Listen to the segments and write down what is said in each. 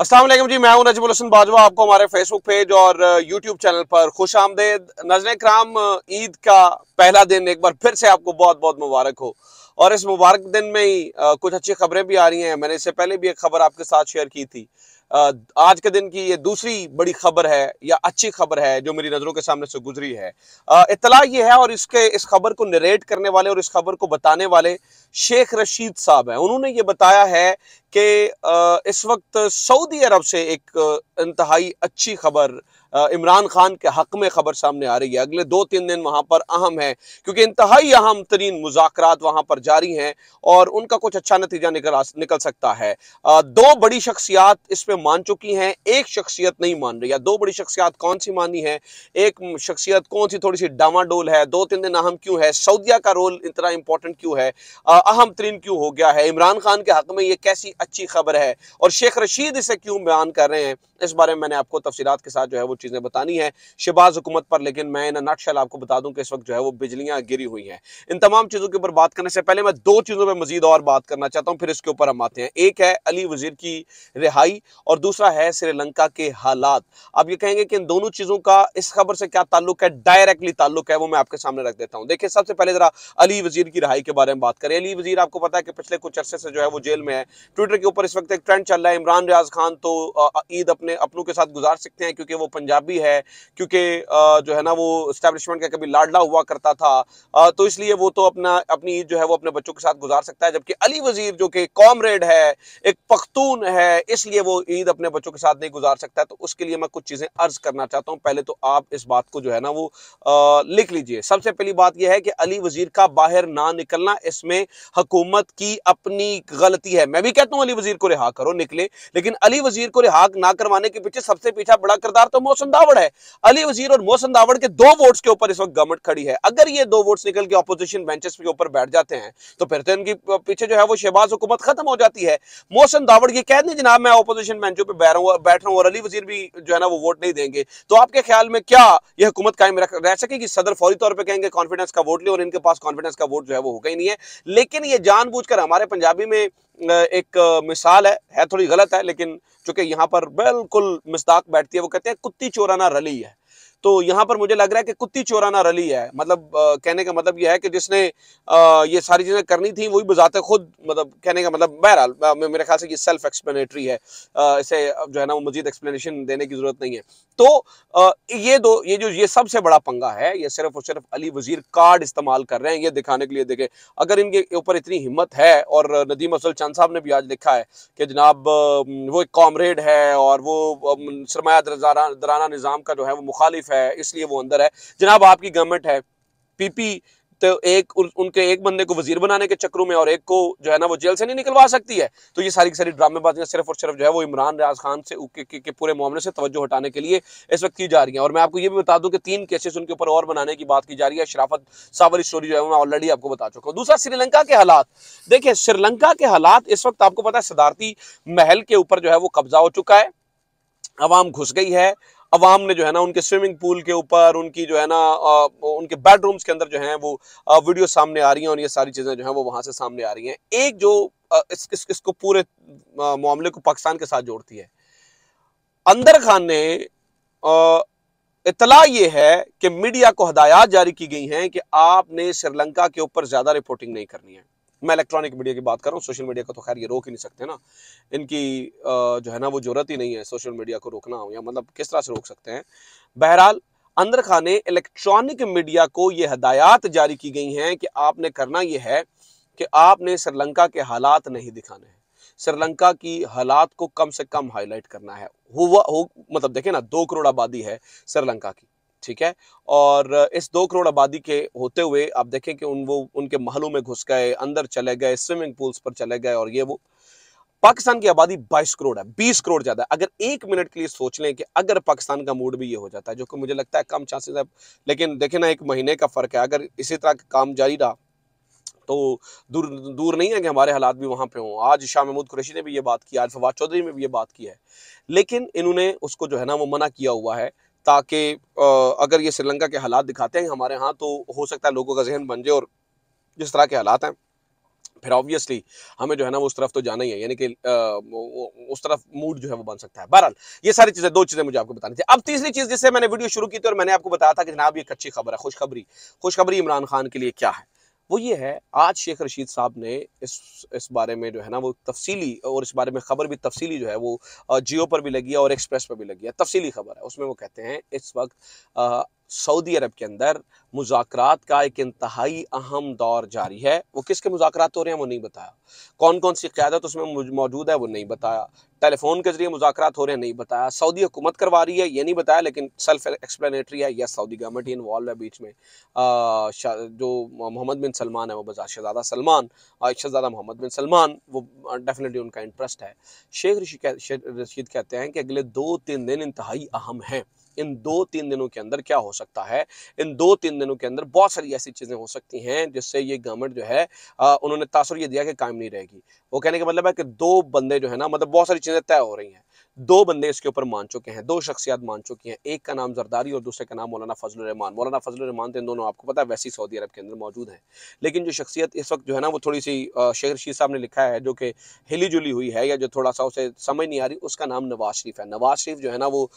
असल जी मैं हूं नजमुल हसन बाजवा आपको हमारे फेसबुक पेज और यूट्यूब uh, चैनल पर खुश आमदेद नजर कराम uh, ईद का पहला दिन एक बार फिर से आपको बहुत बहुत मुबारक हो और इस मुबारक दिन में ही uh, कुछ अच्छी खबरें भी आ रही हैं मैंने इससे पहले भी एक खबर आपके साथ शेयर की थी आज के दिन की ये दूसरी बड़ी खबर है या अच्छी खबर है जो मेरी नज़रों के सामने से गुजरी है इतला ये है और इसके इस खबर को नरेट करने वाले और इस खबर को बताने वाले शेख रशीद साहब हैं उन्होंने ये बताया है कि इस वक्त सऊदी अरब से एक इंतहाई अच्छी खबर इमरान खान के हक में खबर सामने आ रही है अगले दो तीन दिन वहां पर अहम है क्योंकि इंतहाई अहम तरीन मुजाकर वहां पर जारी हैं और उनका कुछ अच्छा नतीजा निकल निकल सकता है दो बड़ी शख्सियात इसमें मान चुकी हैं एक शख्सियत नहीं मान रही है दो बड़ी शख्सियात कौन सी मानी है एक शख्सियत कौन सी थोड़ी सी डामाडोल है दो तीन दिन अहम क्यों है सऊदिया का रोल इतना इंपॉर्टेंट क्यों है अहम तरीन क्यों हो गया है इमरान खान के हक में ये कैसी अच्छी खबर है और शेख रशीद इसे क्यों बयान कर रहे हैं इस बारे में मैंने आपको तफसीत के साथ जो है वो चीज़ें बतानी है शबाज हुकूमत पर लेकिन मैं इन नटशल आपको बता दूं कि इस वक्त जो है वो बिजलियां गिरी हुई हैं इन तमाम चीज़ों के ऊपर बात करने से पहले मैं दो चीज़ों पर मजीद और बात करना चाहता हूँ फिर इसके ऊपर हम आते हैं एक है अली वजीर की रिहाई और दूसरा है श्रीलंका के हालात आप ये कहेंगे कि इन दोनों चीज़ों का इस खबर से क्या ताल्लुक है डायरेक्टली ताल्लुक है वो मैं आपके सामने रख देता हूँ देखिए सबसे पहले ज़रा अली वजीर की रिहाई के बारे में बात करें अली वजीर आपको पता है कि पिछले कुछ अर्से से जो है वो जेल में है ट्विटर के ऊपर इस वक्त एक ट्रेंड चल रहा है इमरान रियाज खान तो ईद अपने अपनों के साथ गुजार सकते हैं क्योंकि वो पंजाब पंजाबी है क्योंकि जो है ना वो इस्टेब्लिशमेंट का कभी लाडला हुआ करता था तो इसलिए वो तो अपना अपनी ईद जो है वो अपने बच्चों के साथ गुजार सकता है जबकि अली वजीर जो कि कॉमरेड है एक पख्तून है इसलिए वो ईद अपने बच्चों के साथ नहीं गुजार सकता है तो उसके लिए मैं कुछ चीज़ें अर्ज करना चाहता हूँ पहले तो आप इस बात को जो है ना वो लिख लीजिए सबसे पहली बात यह है कि अली वजीर का बाहर ना निकलना इसमें हकूमत की अपनी गलती है मैं भी कहता हूँ अली वजीर को रिहा करो निकले लेकिन अली वजीर को रिहा ना करवाने के पीछे सबसे पीछा बड़ा किरदार तो मोहसन दावड़ है अली वजीर और मोहसन दावड़ के दो वोट्स के ऊपर इस वक्त गवर्नमेंट खड़ी है अगर ये दो वोट्स निकल के अपोजिशन बेंचेस के ऊपर बैठ जाते हैं तो फिर तो इनकी पीछे जो है वो शहबाज हुकूमत खत्म हो जाती है मोहसन दावड़ ये कह दें जनाब मैं अपोजिशन बेंचों पर बैठ रहा हूँ और अली वजीर भी जो है ना वो वोट नहीं देंगे तो आपके ख्याल में क्या यह हुकूमत कायम रह सकेगी सदर फौरी तौर पर कहेंगे कॉन्फिडेंस का वोट ले और इनके पास कॉन्फिडेंस का वोट जो है वो होगा ही नहीं है लेकिन ये जानबूझकर हमारे पंजाबी में एक मिसाल है है थोड़ी गलत है लेकिन चूंकि यहाँ पर बिल्कुल मिसदाक बैठती है वो कहते हैं कुत्ती चोराना रली है तो यहाँ पर मुझे लग रहा है कि कुत्ती चोराना रली है मतलब आ, कहने का मतलब यह है कि जिसने आ, ये सारी चीज़ें करनी थी वही बजाते खुद मतलब कहने का मतलब बहरहाल मेरे ख्याल से ये सेल्फ एक्सप्लेनेटरी है आ, इसे जो है ना वो मजीद एक्सप्लेनेशन देने की ज़रूरत नहीं है तो आ, ये दो ये जो ये सबसे बड़ा पंगा है ये सिर्फ और सिर्फ अली वजीर कार्ड इस्तेमाल कर रहे हैं ये दिखाने के लिए देखें अगर इनके ऊपर इतनी हिम्मत है और नदीम असल चंद साहब ने भी आज लिखा है कि जनाब वो एक कॉमरेड है और वो सरमाया दराना निज़ाम का जो है वो मुखालिफ मुखालिफ है इसलिए वो अंदर है जनाब आपकी गवर्नमेंट है पीपी तो एक उनके एक बंदे को वजीर बनाने के चक्रों में और एक को जो है ना वो जेल से नहीं निकलवा सकती है तो ये सारी की सारी ड्रामेबाजियां सिर्फ और सिर्फ जो है वो इमरान रियाज खान से के, के, के पूरे मामले से तवज्जो हटाने के लिए इस वक्त की जा रही है और मैं आपको ये भी बता दूं कि तीन केसेस उनके ऊपर और बनाने की बात की जा रही है शराफत सावरी स्टोरी जो है मैं ऑलरेडी आपको बता चुका हूँ दूसरा श्रीलंका के हालात देखिये श्रीलंका के हालात इस वक्त आपको पता है सिदारती महल के ऊपर जो है वो कब्जा हो चुका है आवाम घुस गई है अवाम ने जो है ना उनके स्विमिंग पूल के ऊपर उनकी जो है ना उनके बेडरूम्स के अंदर जो है वो वीडियो सामने आ रही हैं और ये सारी चीज़ें जो हैं वो वहाँ से सामने आ रही हैं एक जो इस, इस, इसको पूरे मामले को पाकिस्तान के साथ जोड़ती है अंदर खान ने इतला ये है कि मीडिया को हदायत जारी की गई हैं कि आपने श्रीलंका के ऊपर ज़्यादा रिपोर्टिंग नहीं करनी है मैं इलेक्ट्रॉनिक मीडिया की बात कर रहा हूँ सोशल मीडिया को तो खैर ये रोक ही नहीं सकते ना इनकी जो है ना वो जरूरत ही नहीं है सोशल मीडिया को रोकना या मतलब किस तरह से रोक सकते हैं बहरहाल अंदर खाने ने इलेक्ट्रॉनिक मीडिया को ये हदायत जारी की गई हैं कि आपने करना ये है कि आपने श्रीलंका के हालात नहीं दिखाने हैं श्रीलंका की हालात को कम से कम हाईलाइट करना है हुआ हो मतलब देखे ना दो करोड़ आबादी है श्रीलंका की ठीक है और इस दो करोड़ आबादी के होते हुए आप देखें कि उन वो उनके महलों में घुस गए अंदर चले गए स्विमिंग पूल्स पर चले गए और ये वो पाकिस्तान की आबादी 22 करोड़ है 20 करोड़ ज़्यादा अगर एक मिनट के लिए सोच लें कि अगर पाकिस्तान का मूड भी ये हो जाता है जो कि मुझे लगता है कम चांसेस है लेकिन देखें ना एक महीने का फ़र्क है अगर इसी तरह का काम जारी रहा तो दूर दूर नहीं है कि हमारे हालात भी वहां पे हों आज शाह महमूद कुरैशी ने भी ये बात की आज फवाद चौधरी ने भी ये बात की है लेकिन इन्होंने उसको जो है ना वो मना किया हुआ है ताकि अगर ये श्रीलंका के हालात दिखाते हैं हमारे यहाँ तो हो सकता है लोगों का जहन बन जाए और जिस तरह के हालात हैं फिर ऑब्वियसली हमें जो है ना उस तरफ तो जाना ही है यानी कि उस तरफ मूड जो है वो बन सकता है बहरहाल ये सारी चीज़ें दो चीज़ें मुझे आपको बतानी थी अब तीसरी चीज़ जिससे मैंने वीडियो शुरू की थी और मैंने आपको बताया था कि जनाब ये एक अच्छी खबर है खुशखबरी खुशखबरी इमरान खान के लिए क्या है वो ये है आज शेख रशीद साहब ने इस इस बारे में जो है ना वो तफसीली और इस बारे में ख़बर भी तफसीली जो है वो जियो पर भी लगी है और एक्सप्रेस पर भी लगी है तफसीली खबर है उसमें वो कहते हैं इस वक्त सऊदी अरब के अंदर मुजाकर का एक इंतहाई अहम दौर जारी है वो किसके मुजाकर हो रहे हैं वो नहीं बताया कौन कौन सी क्यादत उसमें मौजूद है वो नहीं बताया टेलीफोन के जरिए मुजाकर हो रहे हैं नहीं बताया सऊदी हुकूमत करवा रही है ये नहीं बताया लेकिन सेल्फ एक्सप्लेनेटरी है या सऊदी गवर्नमेंट ही इन्वॉल्व है बीच में आ, जो मोहम्मद बिन सलमान है वो बजा शहजादा सलमान और शहजादा मोहम्मद बिन सलमान वो डेफिनेटली उनका इंटरेस्ट है शेख रशीद कहते हैं कि अगले दो तीन दिन इंतहाई अहम हैं इन दो तीन दिनों के अंदर क्या हो सकता है इन दो तीन दिनों के अंदर बहुत सारी ऐसी चीज़ें हो सकती हैं जिससे ये गवर्नमेंट जो है आ, उन्होंने तासर ये दिया कि कायम नहीं रहेगी वो कहने का मतलब है कि दो बंदे जो है ना मतलब बहुत सारी चीज़ें तय हो रही हैं दो बंदे इसके ऊपर मान चुके हैं दो शख्सियात मान चुकी हैं एक का नाम जरदारी और दूसरे का नाम मौलाना फजल रहमान मौलाना फजल रहमान तो इन दोनों आपको पता है वैसी सऊदी अरब के अंदर मौजूद हैं लेकिन जो शख्सियत इस वक्त जो है ना वो थोड़ी सी शेख रशीद साहब ने लिखा है जो कि हिली जुली हुई है या जो थोड़ा सा उसे समझ नहीं आ रही उसका नाम नवाज शरीफ है नवाज शरीफ जो है ना वो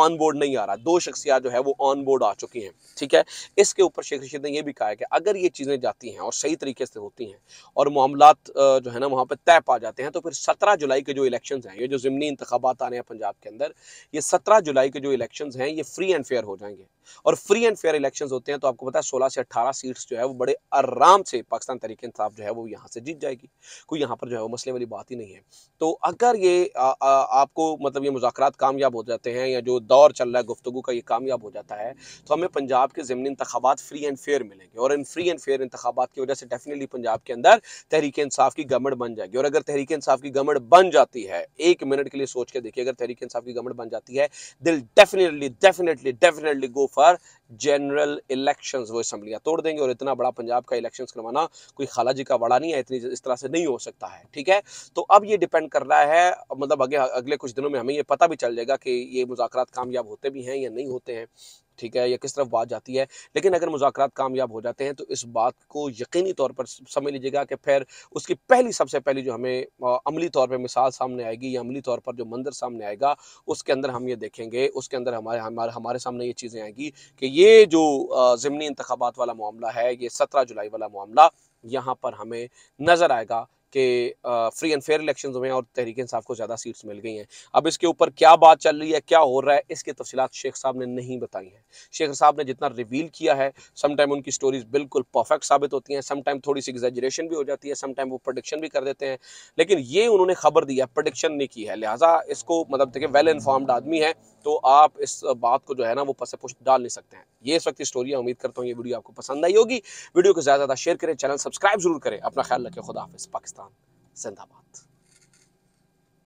ऑन बोर्ड नहीं आ रहा दो शख्सियात जो है वो ऑन बोर्ड आ चुकी हैं ठीक है इसके ऊपर शेख रशीद ने यह भी कहा है कि अगर ये चीज़ें जाती हैं और सही तरीके से होती हैं और मामला जो है ना वहाँ पर तय पा जाते हैं तो फिर सत्रह जुलाई के जो इलेक्शन हैं ये जो ज़मनी इंतबात हालात रहे हैं पंजाब के अंदर ये सत्रह जुलाई के जो इलेक्शन हैं ये फ्री एंड फेयर हो जाएंगे और फ्री एंड फेयर इलेक्शन होते हैं तो आपको पता है सोलह से अठारह सीट्स जो है वो बड़े आराम से पाकिस्तान तरीके इंसाफ जो है वो यहाँ से जीत जाएगी कोई यहाँ पर जो है वो मसले वाली बात ही नहीं है तो अगर ये आपको मतलब ये मुजाकर कामयाब हो जाते हैं या जो दौर चल रहा है गुफ्तु का ये कामयाब हो जाता है तो हमें पंजाब के ज़मनी इंतबात फ्री एंड फेयर मिलेंगे और इन फ्री एंड फेयर इंतबात की वजह से डेफिनेटली पंजाब के अंदर तहरीक इंसाफ की गवर्नमेंट बन जाएगी और अगर तहरीक इंसाफ की गवर्नमेंट बन जाती है एक मिनट के लिए सोच के करके देखिए अगर तहरीक इंसाफ की गवर्नमेंट बन जाती है दिल definitely definitely definitely go for general election वो असम्बलियाँ तोड़ देंगे और इतना बड़ा पंजाब का इलेक्शन करवाना कोई खाला जी का बड़ा नहीं है इतनी इस तरह से नहीं हो सकता है ठीक है तो अब ये डिपेंड कर रहा है मतलब आगे अगले कुछ दिनों में हमें ये पता भी चल जाएगा कि ये मुजाकर कामयाब होते भी हैं या नहीं होते हैं ठीक है या किस तरफ बात जाती है लेकिन अगर मुजाकर कामयाब हो जाते हैं तो इस बात को यकीनी तौर पर समझ लीजिएगा कि फिर उसकी पहली सबसे पहली जो हमें अमली तौर पर मिसाल सामने आएगी या अमली तौर पर जो मंदिर सामने आएगा उसके अंदर हम ये देखेंगे उसके अंदर हमारे हमारे हमारे सामने ये चीज़ें आएंगी कि ये जो ज़मनी इंतबात वाला मामला है ये सत्रह जुलाई वाला मामला यहाँ पर हमें नज़र आएगा कि फ्री एंड फेयर इलेक्शन हुए हैं और तहरीक इंसाफ को ज़्यादा सीट्स मिल गई हैं अब इसके ऊपर क्या बात चल रही है क्या हो रहा है इसकी तफसीत शेख साहब ने नहीं बताई हैं शेख साहब ने जितना रिवील किया है समटाइम उनकी स्टोरीज बिल्कुल परफेक्ट साबित होती हैं समटाइम थोड़ी सी एग्जेजरेशन भी हो जाती है समटाइम वो प्रोडिक्शन भी कर देते हैं लेकिन ये उन्होंने खबर दी है प्रोडिक्शन नहीं की है लिहाजा इसको मतलब देखिए वेल इन्फॉर्म्ड आदमी है तो आप इस बात को जो है ना वो पसे पुष्ट डाल नहीं सकते हैं ये इस वक्त की है उम्मीद करता हूँ ये वीडियो आपको पसंद आई होगी वीडियो को ज़्यादा ज़्यादा शेयर करें चैनल सब्सक्राइब जरूर करें अपना ख्याल रखें खुदा हाफिस पाकिस्तान ፕሮግራም ሰንዳማት